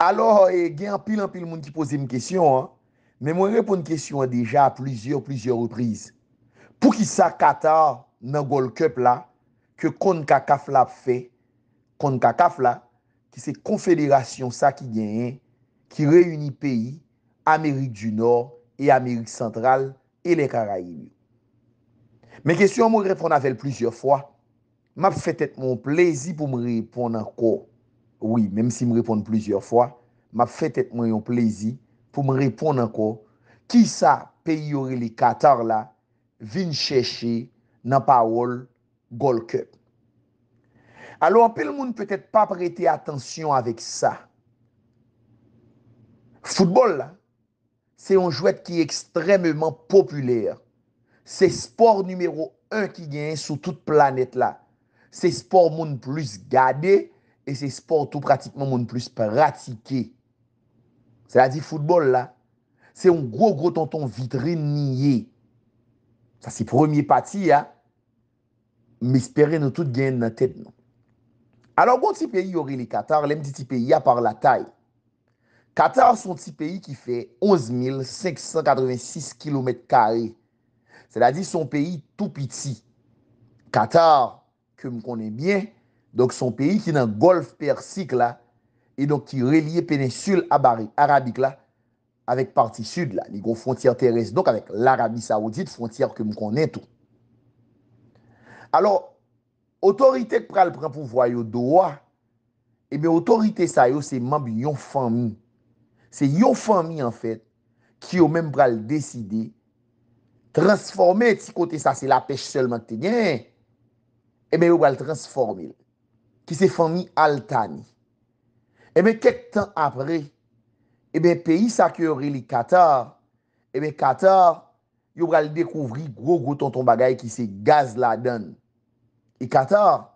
Alo, eh, gen anpil anpil moun ki pose mwen kesyon, men mwen repon kesyon an deja a plizyo, plizyo repriz. Pou ki sa kata nan Gol Cup la, ke kon kakaf la fe, kon kakaf la, ki se kon federation sa ki gen en, ki reyuni peyi, Amerik du Nord, e Amerik Sentral, e le Karayil. Men kesyon mwen repon anvel plizyo fwa, ma pou fetet mwen plezi pou mwen repon anko, Oui, même si m'réponde plusieurs fois, m'a fait être moins au plaisir pou m'réponde encore qui ça, pe y aurait les 14 là, vin chèche nan parole, goal cup. Alors, pe l'monde peut-être pas prêter attention avec ça. Football, c'est un jouet qui est extrêmement populaire. C'est sport numéro un qui gagne sous toute planète là. C'est sport moun plus gagnez E se sportou pratikman moun plis pratike. Se la di non. foudbol la, se yon gro-gro tonton vitre niye. Sa si premier pati ya, mi espere nou tout gen nan ted nou. Anon, goun ti peyi yori ni Qatar, lem di ti peyi ya par la tay. Qatar son ti peyi ki fe 11.586 km2. Se la di son peyi tou piti. Qatar, kem konen bien, Donk son peyi ki nan golf persik la, e donk ki relye penesul abari arabik la, avek parti sud la, li go frontier teres. Donk avek eh l'Arabi Saoudite, frontier kem konen tou. Alors, otoritek pral pran pou vwa yo doa, ebe otorite sa yo, se mambi yon fami. Se yon fami an fèt, ki yo menm pral deside, transforme ti kote sa, se la pech selman te nyen, ebe yo pral transforme l. ki se fomi altani. Ebe, kek tan apre, ebe, peyi sa kyori li katar, ebe, katar, yo e bral dekouvri gro-gro ton-ton bagay ki se gaz la den. E katar,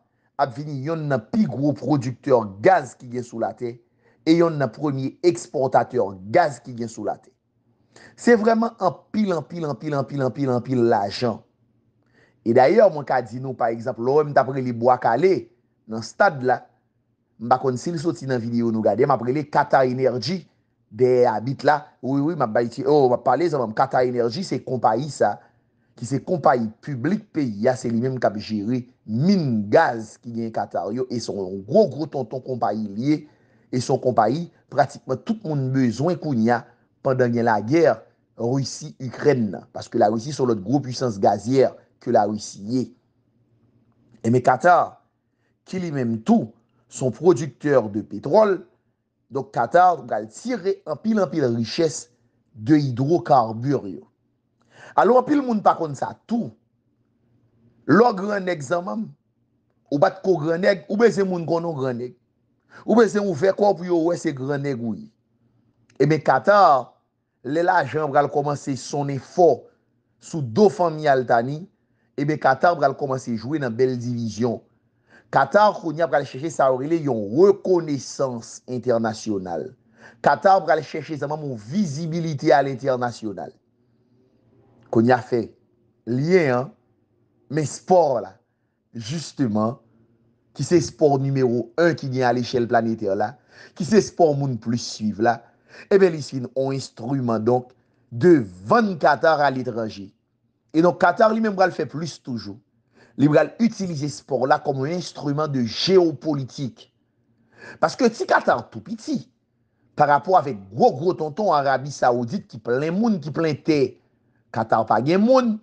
ap vini yon nan pi gro produkteur gaz ki gen sou late, e yon nan premi eksportateur gaz ki gen sou late. Se vreman an pil an pil an pil an pil an pil an pil la jan. E daye, mwen ka dino, par ekzap, lor mta pre li bo akale, e, nan stad la, mba kon sil soti nan video nou gade, mba prele kata enerji, de abit la, woui woui, mba oh, pale zan, kata enerji se kompa yi sa, ki se kompa yi publik pe ya, se li menm kap jiri, min gaz ki gen kata yo, e son gro gro tonton kompa yi liye, e son kompa yi, pratikman tout moun bezwen koun ya, pandan gen la gyer, russi-ukren, paske la russi son lot gro pwisans gazyer, ke la russi ye. E me kata, ki li menm tou, son produkteur de petrol, dok katar, gale tire, anpil anpil riches, de hidrokarburyon. Alo, anpil moun pa kon sa tou, lo graneg zanman, ou bat ko graneg, ou beze moun kono graneg, ou beze moun fe kwa pou yo wese graneg woy. Ebe katar, le lajan gale komanse son efo, sou do fami altani, ebe katar gale komanse jwe nan bel divizyon, Katar konya pral chèche sa orilè yon rekonesans internasyonal. Katar pral chèche sa mam ou vizibilite al internasyonal. Konya fè, liye an, men spor la, justeman, ki se spor numero 1 ki diyan al esche l planete la, ki se spor moun plus suive la, ebe liskin, on instrument donk de van Katar al etranje. E donk Katar li men pral fè plus toujou. Libral utilize se por la kom un instrument de geopolitik. Paske ti Qatar tou piti. Par rapport avek gwo gwo tonton Arabi-Saudite ki plen moun ki plen te. Qatar pa gen moun.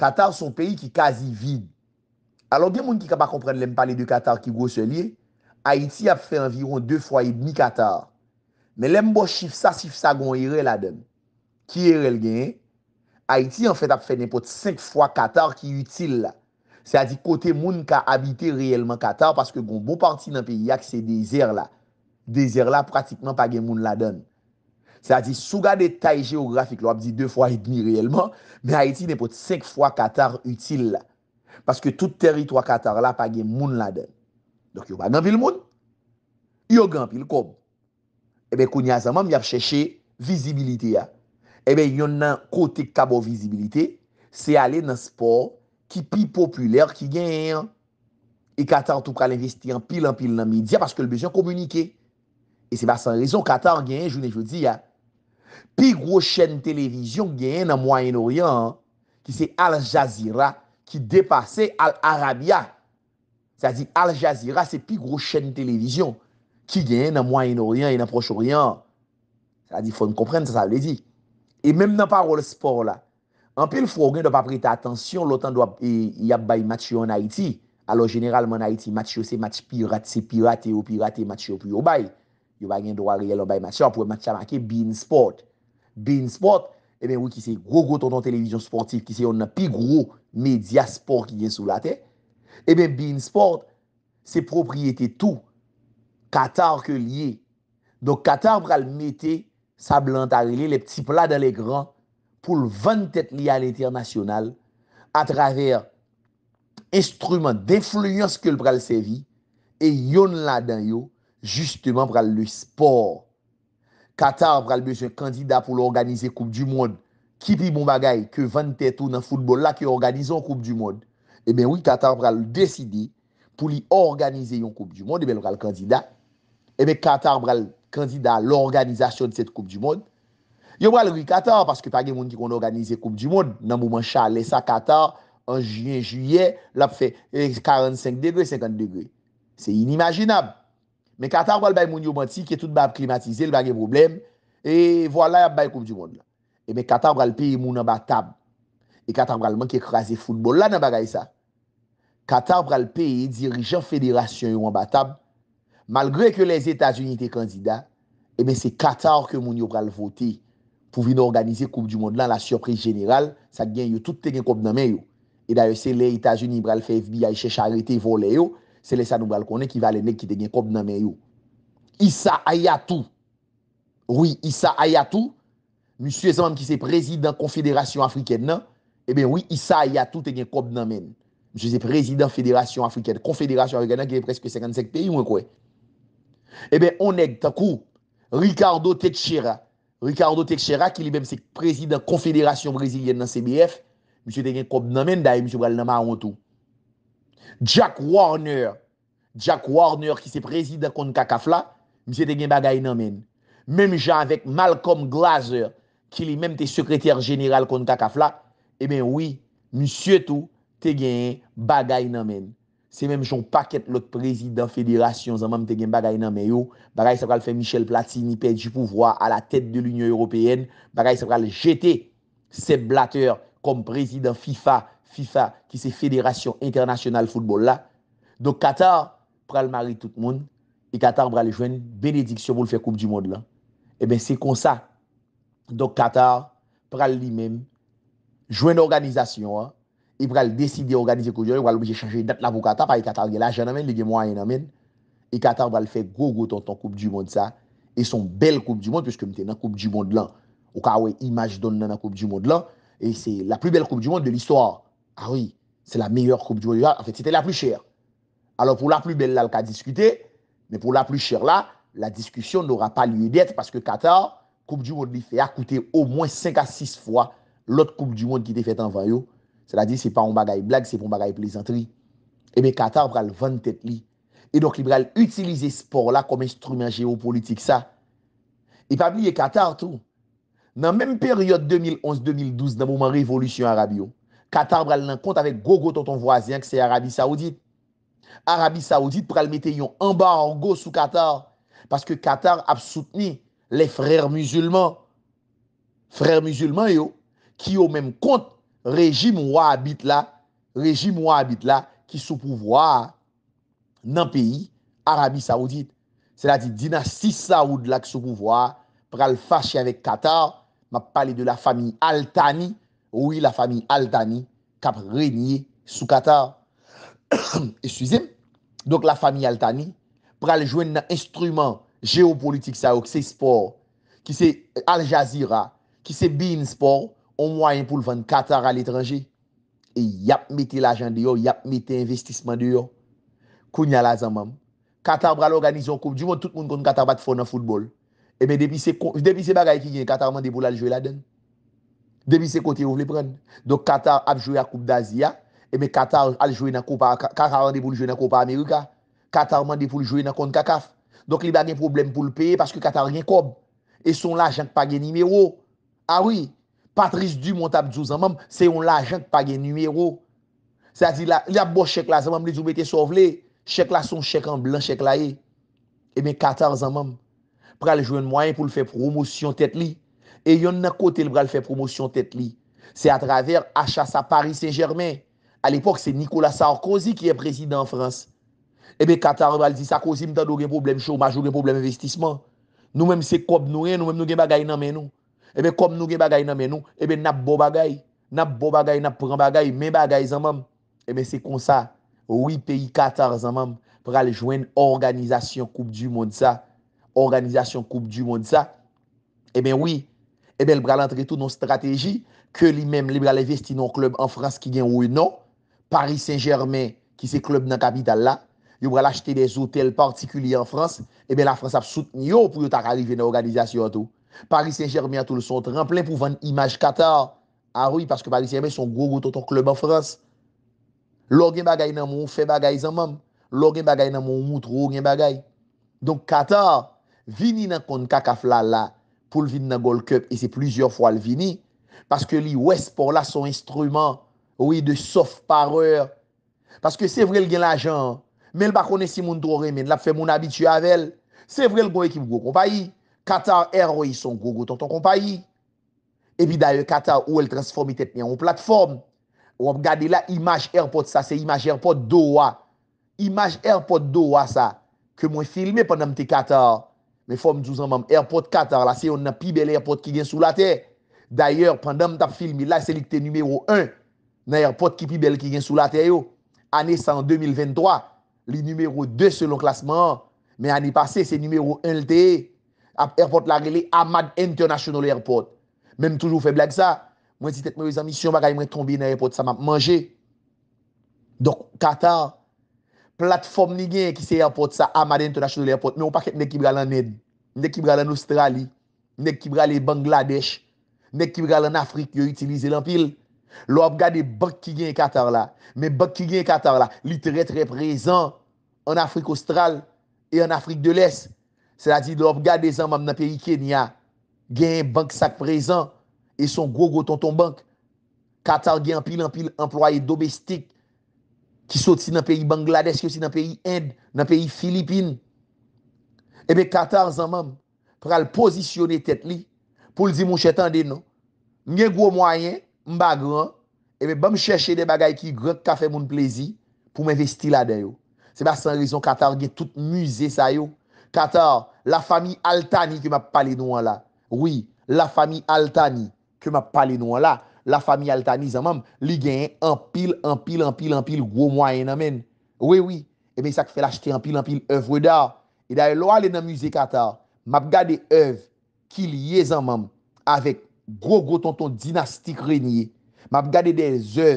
Qatar son peyi ki kazi vide. Alon gen moun ki kapa kompren lem pale de Qatar ki gwo se liye. Haiti ap fe environ 2 fwa i bmi Qatar. Men lem bo chif sa chif sa goun ire la dem. Ki ire l gen. Haiti ap fe nepot 5 fwa Qatar ki utile la. Se a di kote moun ka habite reyelman katar paske goun bo parti nan peyi ak se dezer la. Dezer la pratikman pa gen moun la den. Se a di sou ga detay geografik lo ap di 2 x etni reyelman me Haiti ne pot 5 x katar util la. Paske tout teritwa katar la pa gen moun la den. Dok yo pa gen pil moun. Yo gen pil kom. Ebe koun yazanman mi ap cheche vizibilite eh ya. Ebe yon nan kote kabo vizibilite se ale nan spor qui est plus populaire, qui gagne. Et Qatar, en tout cas, investit en pile en pile dans les médias parce que le besoin de communiquer. Et c'est pas sans raison Qatar gagne, je vous dis, la plus grosse chaîne télévision gagne dans le Moyen-Orient, hein, qui c'est Al Jazeera, qui dépassait Al Arabia. C'est-à-dire Al Jazeera, c'est la plus grosse chaîne télévision qui gagne dans le Moyen-Orient et dans le proche orient il faut comprendre ça, ça veut dire. Et même dans le sport, là, Anpil fwo gen do pa preta atensyon, lotan do ap yap bay match yo an Haiti. Alo generalman an Haiti, match yo se match pirate, se pirate ou pirate, match yo pou yo bay. Yo bay gen do a reyel an bay match yo, apwe match yama ke Bean Sport. Bean Sport, e eh ben wou ki se gro gro ton ton televizyon sportif, ki se yon nan pi gro media sport ki gen sou la te. E eh ben Bean Sport, se propriyete tou. Qatar ke liye. Dok Qatar pral mette sa blantarele, le pti pla dan le gran. pou l vantet li al eternasyonal a traver instrument defluyans ke l pral sevi e yon la dan yo justeman pral le spor. Katar pral bezye kandida pou l organize koup du moun ki pi mou bon bagay ke vantet ou nan foudbol la ki organize yon koup du moun. Emen eh wii, Katar pral deside pou li organize yon koup du moun emen eh pral kandida emen eh Katar pral kandida l organizasyon set koup du moun Yo bral gri katar, paske page moun ki kon organize koup du moun, nan mouman chale sa katar, an juyen-juyen, lop fe 45 eh, degre, 50 degre. Se inimaginab. Men katar bral bay moun yo banti, ki tout bap klimatize, lbage problem, e vwala yap bay koup du moun. E men katar bral peye moun an batab, e katar bral man ki ekraze foudbol la nan bagay sa. Katar bral peye dirijan federasyon an batab, malgre ke les Etats-Unis te kandida, e men se katar ke moun yo bral voti, pou vin nan organize koup du monde nan la surprise general, sa gen yo tout te gen kop nan men yo. E da yo se le itajouni i bral fèf bi, ay che charité volè yo, se le sa nou bral konè ki valen lèk ki te gen kop nan men yo. Isa Ayatou, oui, Isa Ayatou, moussie zanman ki se prezidant konfederasyon afriken non? eh nan, e ben oui, Isa Ayatou te gen kop nan men. Moussie zanman ki se prezidant konfederasyon afriken nan, ki le preske 55 peyi mwen kwe. E ben onèk takou, Ricardo Tetshera, Ricardo Teixeira, ki li menm se prezident Konfederasyon Brezilyen nan CBF, msye te gen kop nanmen daye msye bral nanman anwotou. Jack Warner, Jack Warner ki se prezident kon Kakafla, msye te gen bagay nanmen. Menm jan avek Malcolm Glazer, ki li menm te sekreter general kon Kakafla, e eh menm wii, msye tou te gen bagay nanmen. Se menm joun paket lout prezidant federasyon zanman mte gen bagay nan meyo. Bagay sa pral fe Michel Platini pe di pouvwa a la tèt de l'Union Européenne. Bagay sa pral jete Seb Blatter kom prezidant FIFA. FIFA ki se federasyon internasyonal foudbol la. Dok Qatar pral mari tout moun. E Qatar pral jwen benediksyon pou l'fe koup di moun la. E ben se konsa. Dok Qatar pral li menm jwen organizasyon la. I pral deside organize koup du monde, pral obje chanje dat nabou kata, pa ek katar gen la jan amen, le gen mwa yen amen, ek katar pral fe go go ton ton koup du monde sa, e son bel koup du monde, pweske mte nan koup du monde lan, ou ka wey imaj don nan nan koup du monde lan, e se la plu bel koup du monde de l'histoire, a wii, se la meyler koup du monde, en fèt se te la plu chèr, alò pou la plu bel la lka diskute, men pou la plu chèr la, la diskusyon nora pa liye det, pweske katar koup du monde li fe akoute ou mwen 5 a 6 fwa, Se la di, se pa m bagay blag, se pa m bagay plezantri. Ebe, eh Qatar pral vante pli. E do ki li pral utilize se por la kom instrument geopolitik sa. E pa pli e Qatar tou. Nan menm peryote 2011-2012, nan mouman revolusyon Arabi yo, Qatar pral nan kont avek gogo ton ton vwazyan ki se Arabi Saoudite. Arabi Saoudite pral mette yon embargo sou Qatar. Paske Qatar ap souteni le frèr musulman. Frèr musulman yo, ki yo menm kont rejim wabit la, rejim wabit la, ki sou pouvwa nan peyi, Arabi Saoudit. Se la di dinasi Saoud la ki sou pouvwa, pral fashi avek Qatar, ma pale de la fami Altani, oui la fami Altani, kap renyi sou Qatar. Esuize, donk la fami Altani, pral jwen nan instrument geopolitik sa ou, ki se sport, ki se Al Jazeera, ki se bin sport, On mwa yon pou l vande Qatar al etranje. E yap meti l ajan di yo. Yap meti investisman di yo. Koun yal a zan mam. Qatar bral organize yon koup. Du moun tout moun kon Qatar bat fon nan foudbol. Eme depi se bagay ki gen. Qatarman de pou l al jwe la den. Depi se kote yon vle pren. Dok Qatar ap jwe yon koup d'Azia. Eme Qatar al jwe yon koup. Qatarman de pou l jwe yon koup a Amerika. Qatarman de pou l jwe yon kon Kakaf. Dok li bagen problem pou l peye. Paske Qatar gen kob. E son la jank pagen nimeyo. A ah wii. Patrice Dumontabdjou zanman, se yon l'ajak pa gen numero. Se a di la, li ap bo chèk la zanman, li djoube te sovle, chèk la son chèk an blan chèk la e. E ben 14 zanman, pral jouen mwayen pou l'fè promosyon tèt li. E yon nan kote l'bral fè promosyon tèt li. Se a traver, achasa Paris Saint-Germain. A l'epok se Nikola Sarkozy ki e prezident Frans. E eh ben 14 zanman, si Sarkozy mta nou gen problem chou, majou gen problem investisman. Nou menm se kob nou en, nou menm nou gen bagay nan men nou. Ebe kom nou gen bagay nan menou, ebe nap bo bagay, nap bo bagay, nap pran bagay, men bagay zanman. Ebe se konsa, 8 peyi 14 zanman, pral jwen organizasyon koup du moun sa. Organizasyon koup du moun sa. Ebe eh wii, ebe eh l bral antre tout nou strategi, ke li menm li bral investi nou klub an Frans ki gen woy nou. Paris Saint-Germain, ki se klub nan kapital la, yo bral achete des otel partikulye an Frans. Ebe eh la Frans ap souten yo pou yo tak arrive nan organizasyon tou. Paris Saint-Germain tout le centre, remplem pou van imaj Qatar. Ah oui, parce que Paris Saint-Germain, son gros, gros tonton klub en France. L'orgen bagay nan moun, fè bagay zan mam. L'orgen bagay nan moun, moun trou gen bagay. Donc Qatar, vini nan kon kakaf la la, pou l'vin nan Gold Cup, et c'est plusieurs fois l'vini, parce que l'y ouest pour la son instrument, oui, de sauf par heure. Parce que c'est vrai l'gen l'agent, men l'ba konen si moun droré, men l'ap fè moun habitu avèl. C'est vrai l'go bon ekip go kompa yi. Qatar Airway son gogo ton kompa yi. Ebi daye Qatar ou el transformi tetnen ou platform. Ou ap gade la imaj Airpods sa. Se imaj Airpods do wa. Imaj Airpods do wa sa. Ke mwen filme pandan mte Qatar. Me fom djouzan mwen. Airpods Qatar la se yon nan pi bel Airpods ki gen sou la te. Daye pandan mta filme la se likte numero 1. Nan Airpods ki pi bel ki gen sou la te yo. Ane san 2023. Li numero 2 selon klasman. Me ane pase se numero 1 lte yo. ap airport la rele Amad International Airport menm toujou feblek sa mwen si tet mewez anmisyon bagay mwen trombi nan airport sa mam manje dok Qatar platform ni gen ki se airport sa Amad International Airport menm ou paket nek ki bral an Ed nek ki bral an Australi nek ki bral an Bangladesh nek ki bral an Afrik yo itilize l'ampil lo ap gade bak ki gen Qatar la men bak ki gen Qatar la li tre tre prezan an Afrik Austral e an Afrik de l'Est Sè la di lop gade zan mam nan peyi Kenya, gen yon bank sak prezan, e son gro-gro tonton bank, katar gen anpil-anpil employe domestik, ki sot si nan peyi Bangladesh, ki sot si nan peyi Inde, nan peyi Filipine. Ebe eh katar zan mam, pral posisyone tet li, pou l di moun chetande nou, nyen gro-moyen, mba gran, ebe eh bam chèche de bagay ki grot ka fè moun plezi, pou mwen vesti la den yo. Se ba san rezon katar gen tout muse sa yo, katar La fami Altani ke map pale nou an la. Oui, la fami Altani ke map pale nou an la. La fami Altani zan mam li genyen an pil, an pil, an pil, an pil gwo mwayen an men. Oui, oui, e men sak fel achete an pil, an pil evre da. E da e lo alen an muze kata. Mab gade evre ki liye zan mam avek gwo gwo tonton dinastik renyye. Mab gade den evre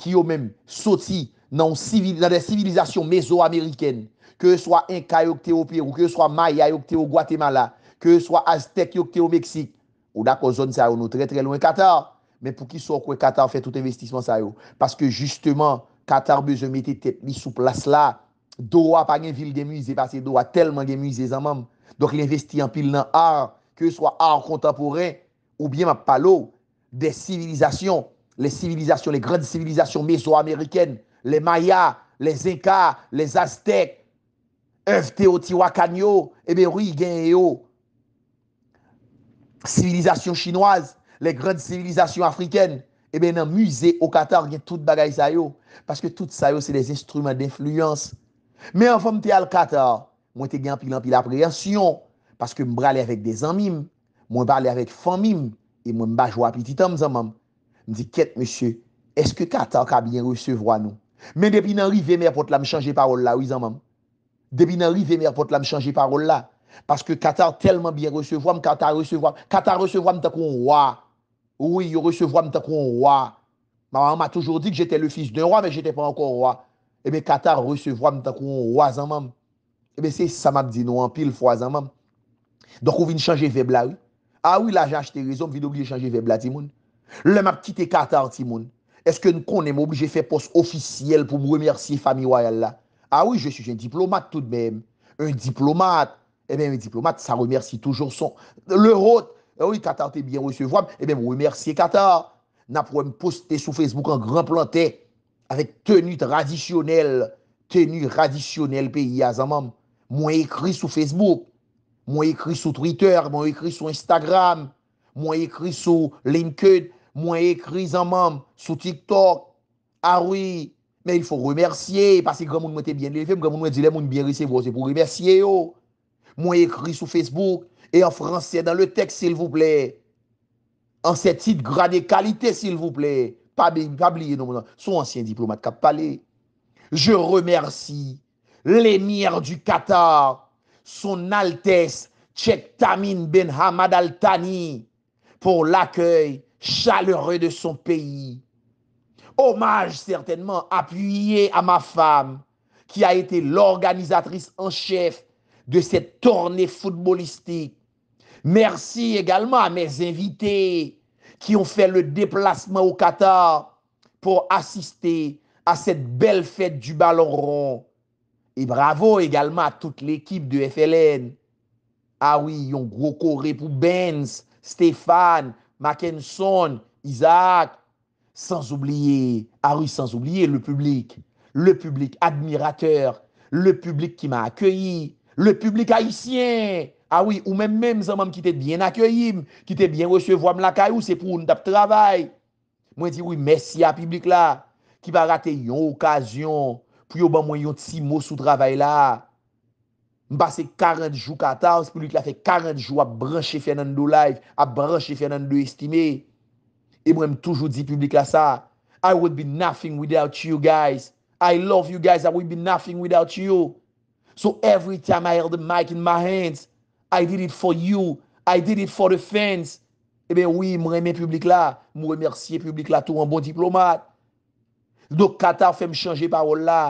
ki yo men soti nan den sivilizasyon mezo-ameriken nan. ke e swa inka yo kte yo pier ou ke e swa maya yo kte yo Guatemala, ke e swa aztec yo kte yo Meksik, ou da kon zon sa yo nou tre tre loun katar, men pou ki sou kwen katar fè tout investisman sa yo, paske justeman katar bezon mette tep ni sou plas la, dowa pa gen vil genmize, paske dowa telman genmize zanman, dok l'investi an pil nan ar, ke e swa ar kontemporè, ou bien map palo, de sivilizasyon, le sivilizasyon, le grande sivilizasyon mezo-amerikèn, le maya, le zeka, le aztec, Evte o ti wakanyo, ebe rwi genye yo. Sivilizasyon chinoise, le grand sivilizasyon afriken, ebe nan muze o katar gen tout bagay sayo. Paske tout sayo se des instrument d'influence. Men an fom te al katar, mwen te gen pilan pil apreansyon. Paske mbra le avèk de zanmim, mwen ba le avèk fomim, e mwen mba jwa api titanm zanman. Mwen di ket monsye, eske katar ka bin resevwa nou? Men depi nan rive mer pot la mchange parol la wizanman. Demi nan rive mer pot la m chanji parol la. Paske katar telman biye resevo am, katar resevo am. Katar resevo am takon wwa. Ouye, yu resevo am takon wwa. Maman eh m a toujou di ki jete le fis den wwa, men jete pa ankon wwa. Ebe katar resevo am takon wwa zanman. Eh Ebe se, sa map di nou an pil fwa zanman. Donk ou vin chanji vebla ou. A ah ou la jajte rezon, vin oubli chanji vebla ti moun. Le ma ptite katar ti moun. Eske nou konen m oubli je fe pos ofisiyel pou m remersi fami wwa yalla. A ah oui, je suis un diplomate tout de même. Un diplomate. Eh ben, un diplomate, ça remercie toujours son... Leur autre. Eh oui, Qatar te bien recevoir. Eh ben, remercie Qatar. Na pou m'poste sous Facebook en grand planté. Avec tenu traditionnel. Tenu traditionnel pe y a zanman. Mwen ekri sous Facebook. Mwen ekri sous Twitter. Mwen ekri sous Instagram. Mwen ekri sous LinkedIn. Mwen ekri zanman sous TikTok. A ah oui... Mais il faut remercier, parce que grand monde m'a bien élevé, monde m'a dit les gens bien recevoir, c'est pour remercier. Moi, écrit sur Facebook et en français dans le texte, s'il vous plaît. En ce titre, et qualité, s'il vous plaît. Pas, oublier, non, Son ancien diplomate qui a parlé. Je remercie l'émir du Qatar, son Altesse, Cheikh Tamin Ben Hamad Al Thani, pour l'accueil chaleureux de son pays Hommage certainement appuyé à ma femme qui a été l'organisatrice en chef de cette tournée footballistique. Merci également à mes invités qui ont fait le déplacement au Qatar pour assister à cette belle fête du ballon rond. Et bravo également à toute l'équipe de FLN. Ah oui, ont gros coré pour Benz, Stéphane, Mackenson, Isaac, Sans oubliye, awi sans oubliye le publik, le publik admirateur, le publik ki m a akyeyi, le publik aisyen, awi ah ou men men m zanman ki te bien akyeyi, ki te bien resevo am lakay ou se pou ndap travay. Mwen di oui mersi a publik la, ki pa rate yon okasyon, pou yo ban mwen yon tsi mou sou travay la. Mba se 40 jou 14, publik la fe 40 jou ap branche Fernando live, ap branche Fernando estime. E mwen m toujou di publik la sa. I would be nothing without you guys. I love you guys. I would be nothing without you. So every time I held the mic in my hands, I did it for you. I did it for the fans. E ben oui, mwen reme publik la. Mwen remersiye publik la tou an bon diplomat. Ldo kata fèm chanje parol la.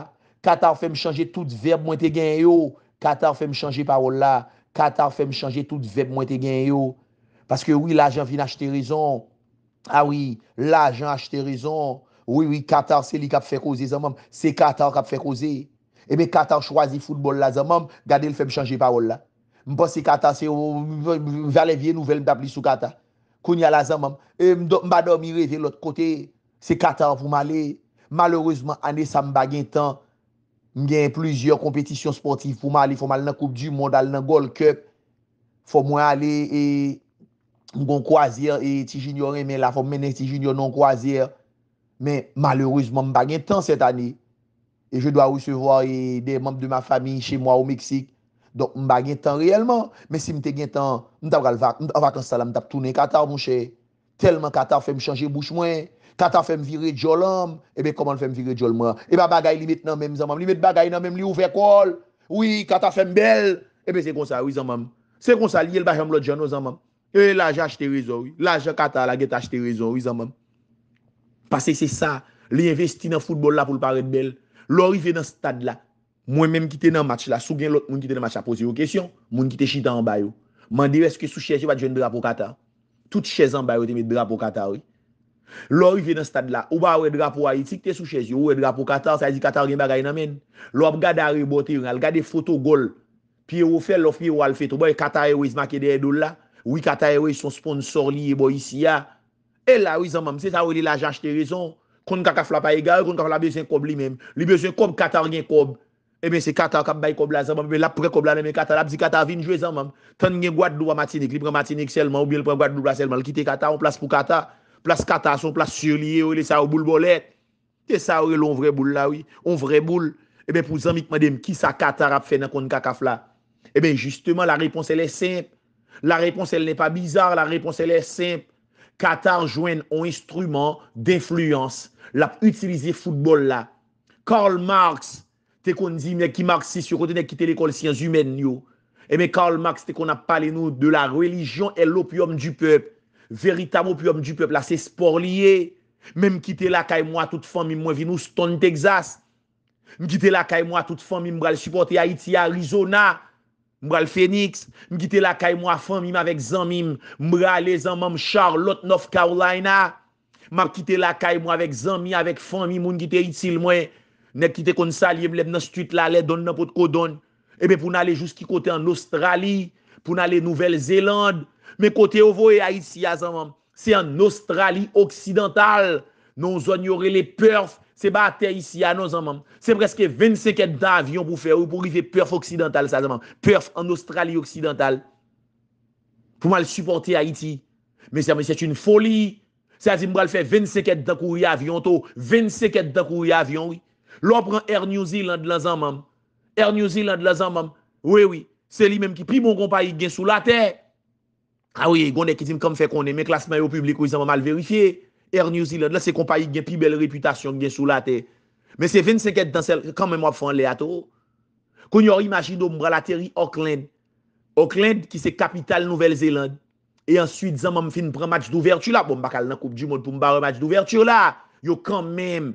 Kata fèm chanje tout verbe mwen te gen yo. Kata fèm chanje parol la. Kata fèm chanje tout verbe mwen te gen yo. Paske oui, la jen vin achete rizon. Awi, ah la jen achete rezon. Oui, oui, katar se li kap fe koze zanman. Se katar kap fe koze. Ebe katar chwazi foudbol la zanman. Gade l fe m chanje parol la. M pos se katar se valè vie nouvel m tap li sou katar. Kounia la zanman. E m badom ire ve l ot kote. Se katar pou m ale. Malheureseman ane sa m bagen tan. M gen plujer kompetisyon sportif pou m ale. Fou m ale nan koup du, m al nan gol, kep. Fou m wale e... Mgon kwa zir e ti jinyon reme la fom menen ti jinyon non kwa zir. Men, malerouzman mba gen tan set ani. E je doa ou se vwa e de mb de ma fami che mwa ou Meksik. Donk mba gen tan reyelman. Men si mte gen tan, mta wakansala mta ptounen katar mwen che. Telman katar fèm chanje bouch mwen. Katar fèm vire diol mwen. Ebe koman fèm vire diol mwen. Eba bagay li met nan menm zanman. Li met bagay nan menm li ouve kol. Oui, katar fèm bel. Ebe se kon sa, oui zanman. Se kon sa li el bachan mlo di E la je achete rezon, la je kata la gete achete rezon, wè zanman. Pase se sa, le investi nan foudbol la pou l'paret bel, lò rive nan stad la, mwen mèm kite nan match la, sou gen lò moun kite nan match la pose yo kesyon, moun kite chita an bayo. Mwen dire eske sou chèche bat jen drapo kata. Tout chèche an bayo te met drapo kata wè. Lò rive nan stad la, ou ba wè drapo wè, sik te sou chèche, ou wè drapo kata, sa yi kata wè mba ganyan men. Lò ap gade a rebote yon, al gade foto gol, piye ou fèl ou piye ou al fèt, ou Ou yi kata e wey son sponsor li e bo yisi ya. E la ou yi zan mam. Se ta ou li la janj te rezon. Kon kakaf la pa e gaya. Kon kakaf la besen kob li mem. Li besen kob kata ou gen kob. E ben se kata ou kap bay kob la zan mam. E ben la pre kob la ne men kata. La bzi kata avin jwe zan mam. Tan gen gwa ddouwa matinik. Li pre matinik selman. Ou bi el pre gwa ddouwa selman. Kite kata ou plas pou kata. Plas kata son. Plas sur li e wey. Le sa ou boule bolet. Te sa ou e lon vre boule la ou. On vre boule. E La repons el ne pa bizar, la repons el e simple. Qatar jwen an instrument d'influence. La utilize futbol la. Karl Marx, te kon di miye ki Marxist yo kote eh ne kite le kolsyen zumen yo. Eme Karl Marx te kon ap pale nou de la relijyon e l'opium du pep. Veritam opium du pep la se spor liye. Me mkite la ka e mwa tout fan mi mwen vi nou Stone, Texas. Me mkite la ka e mwa tout fan mi mwen vi nou Haiti, Arizona. Mbra le Fenix, mkite la kay mwa famim avek zanmim. Mbra le zanmam Charlotte, North Carolina. Mpap kite la kay mwa avek zanmim avek famim mwen kite itil mwen. Nek kite kon salye mlep nan stuit la le don nan pot kodon. Ebe pou nale jous ki kote an Australi. Pou nale Nouvel Zeland. Me kote ovo e a iti ya zanmam. Se an Australi oksidental. Non zon yore le perf. Se ba te isi anon zanman, se preske 25 avyon pou fe ou pou rive Perf Occidental sa zanman. Perf an Australi Occidental. Pou mal supporte Haiti. Mese, mese, se t'une foli. Se a zim bral fe 25 avyon tou, 25 avyon. Lò pran Air New Zealand lan zanman. Air New Zealand lan zanman. Oui, oui, se li menm ki pri moun kompa yi gen sou la te. Ah a oui, yi gondè ki zim kom fe konen men klasman yo publiko yi zanman mal verifiye. Air New Zealand, la se kompa yi gen pi bel reputasyon gen sou la te. Men se 25 et dan sel, kan men wap fan le ato. Kon yor imagine ou mbra la teri Auckland. Auckland ki se kapital Nouvel Zeland. E ansuit zanman m fin pran match d'ouverture bon, la, pou m bakal nan koup di mod pou m bare match d'ouverture la. Yo kan men,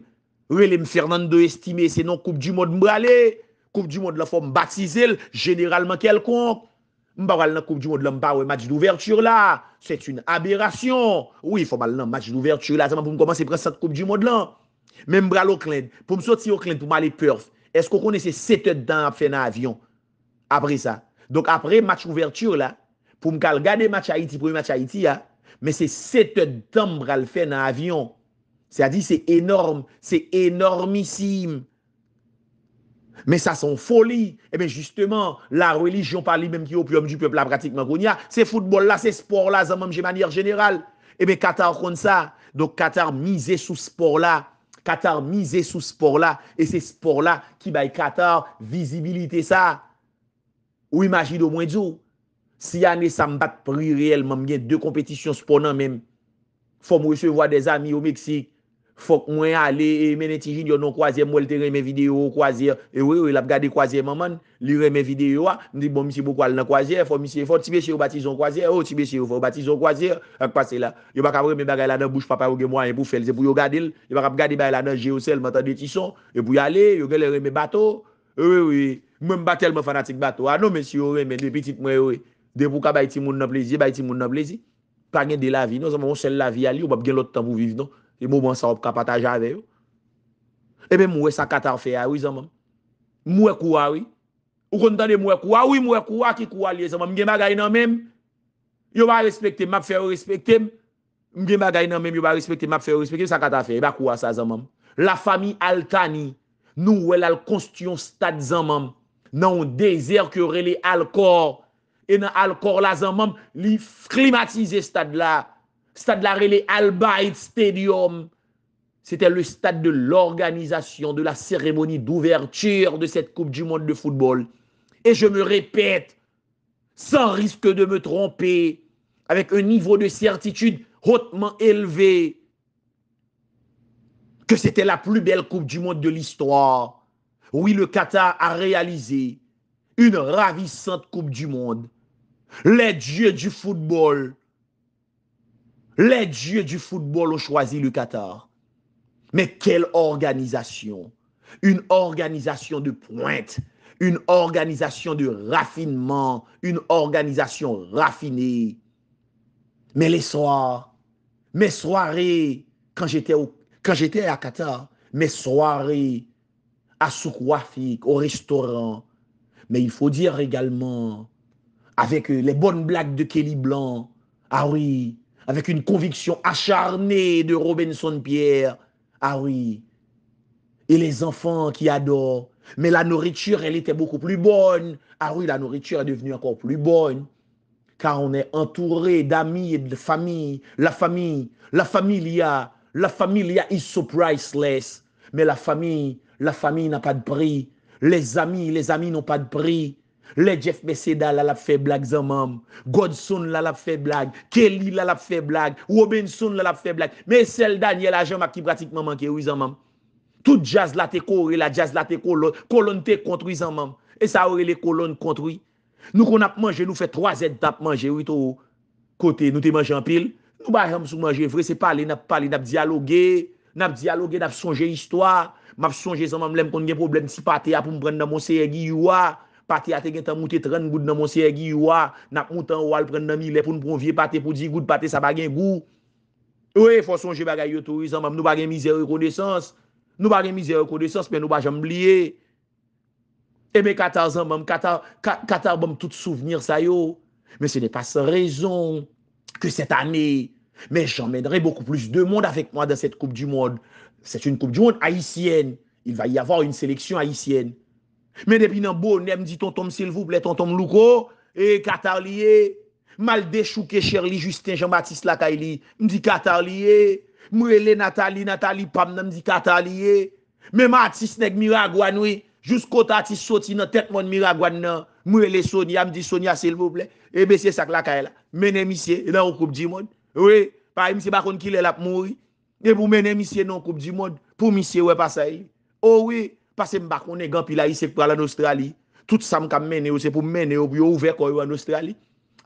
wele m fernande estime se non koup di mod mbra le. Koup di mod la fom batizil, generalman kelkonk. Mpa wale nan koum di mod lan mpa wè match d'ouverture la. Sèt un aberasyon. Ou yifo wale nan match d'ouverture la. Sèman pou m komanse prensat koum di mod lan. Mè m bral oklèn. Pou m sot si oklèn pou m ale perf. Eskou konè sè setet dan ap fè nan avyon. Apre sa. Donk apre match d'ouverture la. Pou m kal gane match Haiti. Prouye match Haiti ya. Mè sè setet dan m bral fè nan avyon. Sè a di sè enorm. Sè enormissime. Men sa son foli, ebe eh justement, la relijon pali menm ki yo, pi om du peop la pratikman kon ya, se futbol la, se spor la, zan menm je manier general, ebe eh Qatar kon sa, do Qatar mize sou spor la, Qatar mize sou spor la, e se spor la ki bay Qatar vizibilite sa, ou imagino mwen zo, si ane sa mbat pri relman, menm gen de kompetisyon spor nan menm, fò mwese vwa de zami ou Meksik, Fok mwen alè, e non mwen netijin yon an kwa zè, mwen lte remè videyo an kwa zè, e wè wè, l ap gade kwa zè maman, li remè videyo an, mwen di bon, misi pou kwa alè an kwa zè, fò misi, fò, tibè si yon batizon kwa zè, oh, fò, tibè si yon batizon kwa zè, an kwa se la. Yon baka remè bagay la nan bouche papa yon gen mwen an pou felze pou yon gade l, yon baka ap gade bagay la nan jè ou sel, mwen tan de tison, yon e pou yon alè, yon gade remè bato, e wè wè, mwen batel mwen fanatik bato, ah, non, an E mou moun sa wap kapata jade yo. Ebe mou e sa katar fe a wè zan moun. Mou e kou a wè. Ou kontan e mou e kou a wè, mou e kou a ki kou a liye zan moun. Mgen ba gay nan mèm, yo ba respekte map fe ou respekte m. Mgen ba gay nan mèm, yo ba respekte map fe ou respekte m. Sa katar fe, eba kou a sa zan moun. La fami al tani nou wè lal konstiyon stad zan moun. Nan ou dezer kyo rele al kor. E nan al kor la zan moun, li klimatize stad la. Stade la relais Albaïd Stadium. C'était le stade de l'organisation de la cérémonie d'ouverture de cette Coupe du Monde de football. Et je me répète, sans risque de me tromper, avec un niveau de certitude hautement élevé, que c'était la plus belle Coupe du Monde de l'histoire. Oui, le Qatar a réalisé une ravissante Coupe du Monde. Les dieux du football les dieux du football ont choisi le Qatar. Mais quelle organisation Une organisation de pointe, une organisation de raffinement, une organisation raffinée. Mais les soirs, mes soirées, quand j'étais à Qatar, mes soirées à Soukouafik, au restaurant. Mais il faut dire également, avec euh, les bonnes blagues de Kelly Blanc, ah oui, avec une conviction acharnée de Robinson Pierre. Ah oui. Et les enfants qui adorent. Mais la nourriture, elle était beaucoup plus bonne. Ah oui, la nourriture est devenue encore plus bonne. Car on est entouré d'amis et de famille. La famille, la familia, la familia is so priceless. Mais la famille, la famille n'a pas de prix. Les amis, les amis n'ont pas de prix. Le Jeff Beceda lal ap fe blag zanmanm. Godson lal ap fe blag. Kelly lal ap fe blag. Robinson lal ap fe blag. Mensel Daniel a jama ki pratikman manke ou zanmanm. Tout jazz lal te kore la jazz lal te kolon. Kolon te kontri zanmanm. E sa ore le kolon kontri. Nou kon ap manje nou fe 3 zed tap manje ou ito. Kote nou te manje anpil. Nou bay ham sou manje vre se pale nap pale nap diyaloge. Nap diyaloge nap sonje istwa. Map sonje zanmanm lem kon gen problem si pati ap ou mbren nan monsi e gi yuwa. Pati ate gen tan mouti tren goud nan monsi e gi yuwa. Nap moutan wal pren nan mi le pou nou pron vie pati pou di goud pati sa bagen gou. Ou e fonson je bagay yo tou yon zan mam nou bagen mizere kou desans. Nou bagen mizere kou desans men nou bagen mliye. Ebe katar zan mam katar, katar bam tout souvenir zay yo. Men se ne pas se rezon ke set ane. Men jan men dre beaucoup plus de monde avek moi dan set koub di monde. Set yon koub di monde haisyen. Il va y avar yon seleksyon haisyen. Men epi nan bon, ne mdi tonton mse lvouple, tonton mlouko E katar liye Mal de chouke chèr li Justin Jean-Baptiste lakay li Mdi katar liye Mwèle Nathalie, Nathalie Pam, nan mdi katar liye Mè matis neg miragwan wè Jous kota atis soti nan tekman miragwan nan Mwèle Sonia, mdi Sonia sè lvouple E besye sak lakay la Men emisye nan ou koup di moun Wè, pa imsi bakon ki lè lap mwou E pou men emisye nan ou koup di moun Pou misye wè pasay O wè Pase mbak mwen gen pi la isek pou alen Australi. Tout sam kam mwen yo se pou mwen yo bi yo ouver kon yo an Australi.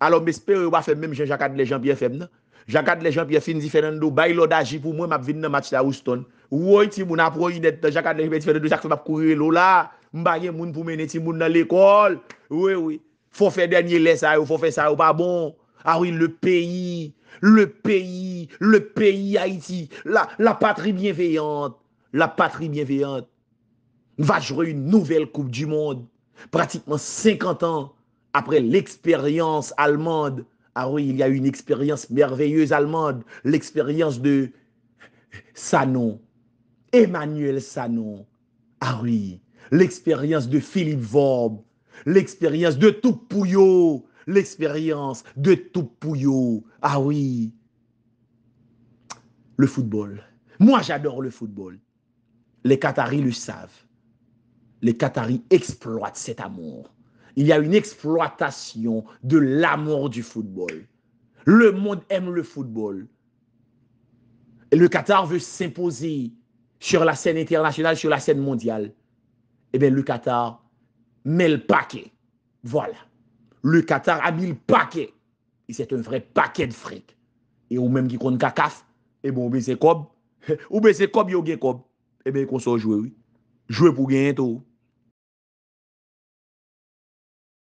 Alon bespe yo wafem menm jen jakad lejan pi efem nan. Jakad lejan pi efem di fenando bayi lo daji pou mwen map vin nan match la Houston. Woy ti moun aproyi nette jakad lejan pi efem do jak fe map koure lo la. Mbaye moun pou mwen eti moun nan l'ekol. Woy woy. Fon fe denye lesa yo, fon fe sa yo pa bon. Awi le peyi, le peyi, le peyi Haiti. La patri bienveyante. La patri bienveyante. va jouer une nouvelle Coupe du Monde, pratiquement 50 ans après l'expérience allemande. Ah oui, il y a eu une expérience merveilleuse allemande, l'expérience de Sanon, Emmanuel Sanon. Ah oui, l'expérience de Philippe Vaub. l'expérience de Toupouillot, l'expérience de Toupouillot. Ah oui, le football. Moi, j'adore le football. Les Qataris le savent les Qataris exploitent cet amour. Il y a une exploitation de l'amour du football. Le monde aime le football. Et le Qatar veut s'imposer sur la scène internationale, sur la scène mondiale. Eh bien, le Qatar met le paquet. Voilà. Le Qatar a mis le paquet. Et c'est un vrai paquet de fric. Et ou même qui compte CACAF, et eh bon, ou c'est Cob. Ou bien c'est Cob, yo a comme. Eh bien, qu'on soit joué, oui. Jouer pour gagner tout.